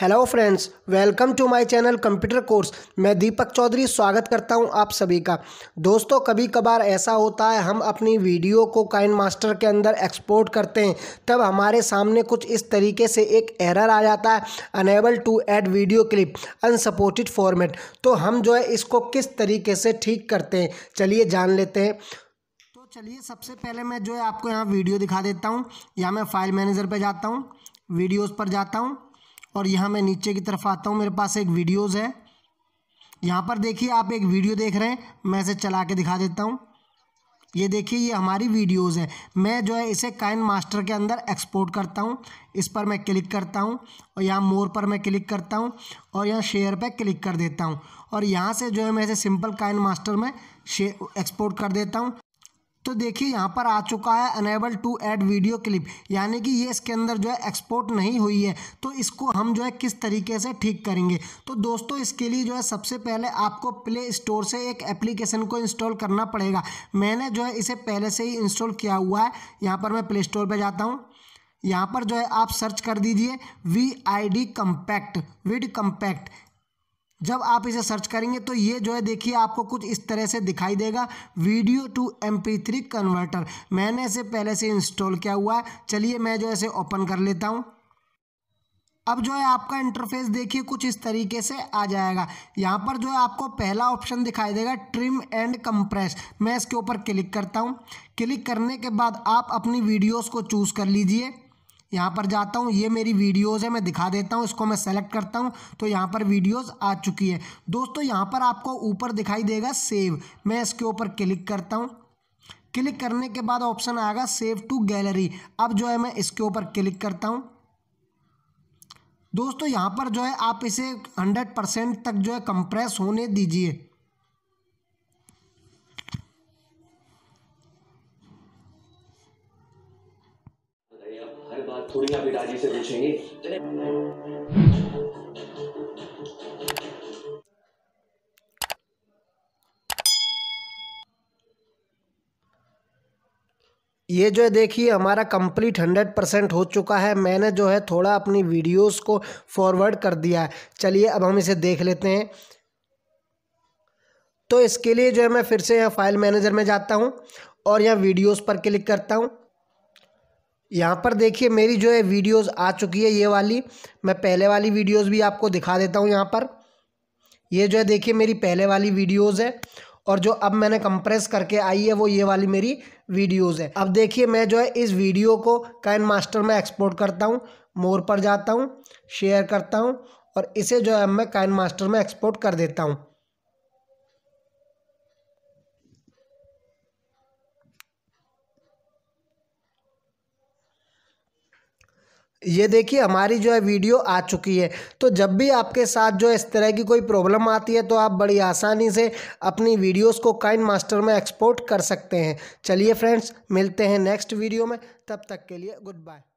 hello friends welcome to my channel computer course मैं दीपक चौधरी स्वागत करता हूं आप सभी का दोस्तों कभी कभार ऐसा होता है हम अपनी वीडियो को काइन मास्टर के अंदर एक्सपोर्ट करते हैं तब हमारे सामने कुछ इस तरीके से एक एरर आ जाता है unable to add video clip unsupported format तो हम जो है इसको किस तरीके से ठीक करते हैं चलिए जान लेते हैं तो चलिए सबसे पहले मैं जो है आपको यहाँ वीडियो दिखा देता हूँ या मैं फाइल मैनेजर पर जाता हूँ वीडियोज़ पर जाता हूँ और यहाँ मैं नीचे की तरफ आता हूँ मेरे पास एक वीडियोज़ है यहाँ पर देखिए आप एक वीडियो देख रहे हैं मैं इसे चला के दिखा देता हूँ ये देखिए ये हमारी वीडियोस है मैं जो है इसे काइन मास्टर के अंदर एक्सपोर्ट करता हूँ इस पर मैं क्लिक करता हूँ और यहाँ मोर पर मैं क्लिक करता हूँ और यहाँ शेयर पर क्लिक कर देता हूँ और यहाँ से जो है मैं इसे सिंपल काइन मास्टर में एक्सपोर्ट कर देता हूँ तो देखिए यहाँ पर आ चुका है unable to add video clip यानी कि ये इसके अंदर जो है एक्सपोर्ट नहीं हुई है तो इसको हम जो है किस तरीके से ठीक करेंगे तो दोस्तों इसके लिए जो है सबसे पहले आपको प्ले स्टोर से एक एप्लीकेशन को इंस्टॉल करना पड़ेगा मैंने जो है इसे पहले से ही इंस्टॉल किया हुआ है यहाँ पर मैं प्ले स्टोर पर जाता हूँ यहाँ पर जो है आप सर्च कर दीजिए V I D compact vid compact जब आप इसे सर्च करेंगे तो ये जो है देखिए आपको कुछ इस तरह से दिखाई देगा video to M three converter मैंने इसे पहले से इंस्टॉल किया हुआ है चलिए मैं जो है इसे ओपन कर लेता हूँ अब जो है आपका इंटरफेस देखिए कुछ इस तरीके से आ जाएगा यहाँ पर जो है आपको पहला ऑप्शन दिखाई देगा ट्रिम एंड कंप्रेस मैं इसके ऊपर क्लिक करता हूँ क्लिक करने के बाद आप अपनी वीडियोस को चूज़ कर लीजिए यहाँ पर जाता हूँ ये मेरी वीडियोज़ है मैं दिखा देता हूँ इसको मैं सेलेक्ट करता हूँ तो यहाँ पर वीडियोज़ आ चुकी है दोस्तों यहाँ पर आपको ऊपर दिखाई देगा सेव मैं इसके ऊपर क्लिक करता हूँ क्लिक करने के बाद ऑप्शन आएगा सेव टू गैलरी अब जो है मैं इसके ऊपर क्लिक करता हूँ दोस्तों यहाँ पर जो है आप इसे हंड्रेड परसेंट तक जो है कंप्रेस होने दीजिए थोड़ी आप पिताजी से पूछेंगे ये जो है देखिए हमारा कंप्लीट हंड्रेड परसेंट हो चुका है मैंने जो है थोड़ा अपनी वीडियोस को फॉरवर्ड कर दिया है चलिए अब हम इसे देख लेते हैं तो इसके लिए जो है मैं फिर से यहाँ फाइल मैनेजर में जाता हूँ और यहाँ वीडियोस पर क्लिक करता हूँ यहाँ पर देखिए मेरी जो है वीडियोस आ चुकी है ये वाली मैं पहले वाली वीडियोस भी आपको दिखा देता हूँ यहाँ पर ये जो है देखिए मेरी पहले वाली वीडियोस है और जो अब मैंने कंप्रेस करके आई है वो ये वाली मेरी वीडियोस है अब देखिए मैं जो है इस वीडियो को कैन मास्टर में एक्सपोर्ट करता हूँ मोर पर जाता हूँ शेयर करता हूँ और इसे जो है मैं कैन मास्टर में एक्सपोर्ट कर देता हूँ ये देखिए हमारी जो है वीडियो आ चुकी है तो जब भी आपके साथ जो है इस तरह की कोई प्रॉब्लम आती है तो आप बड़ी आसानी से अपनी वीडियोस को काइन मास्टर में एक्सपोर्ट कर सकते हैं चलिए फ्रेंड्स मिलते हैं नेक्स्ट वीडियो में तब तक के लिए गुड बाय